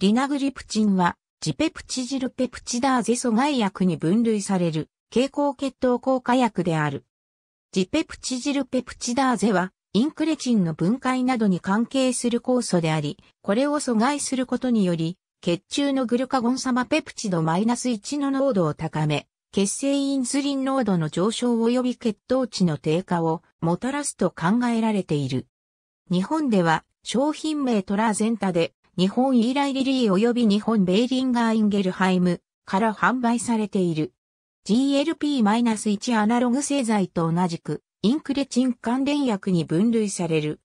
リナグリプチンは、ジペプチジルペプチダーゼ阻害薬に分類される、蛍光血糖効果薬である。ジペプチジルペプチダーゼは、インクレチンの分解などに関係する酵素であり、これを阻害することにより、血中のグルカゴン様ペプチドマイナス -1 の濃度を高め、血清インスリン濃度の上昇及び血糖値の低下をもたらすと考えられている。日本では商品名トラゼンタで日本イーライリリー及び日本ベーリンガーインゲルハイムから販売されている。GLP-1 アナログ製剤と同じく、インクレチン関連薬に分類される。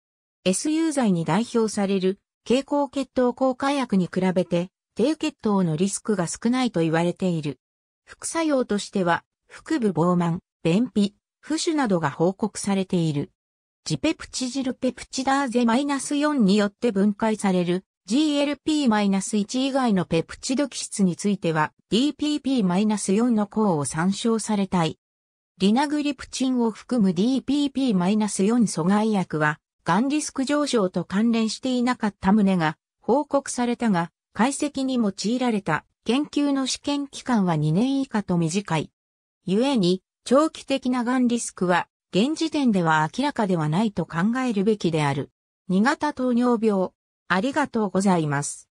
SU 剤に代表される、蛍光血糖効果薬に比べて、低血糖のリスクが少ないと言われている。副作用としては、腹部膨満、便秘、浮腫などが報告されている。ジペプチジルペプチダーゼ -4 によって分解される GLP-1 以外のペプチド基質については DPP-4 の項を参照されたい。リナグリプチンを含む DPP-4 阻害薬は、ガンリスク上昇と関連していなかった旨が報告されたが、解析に用いられた研究の試験期間は2年以下と短い。故に、長期的なガンリスクは、現時点では明らかではないと考えるべきである。2型糖尿病。ありがとうございます。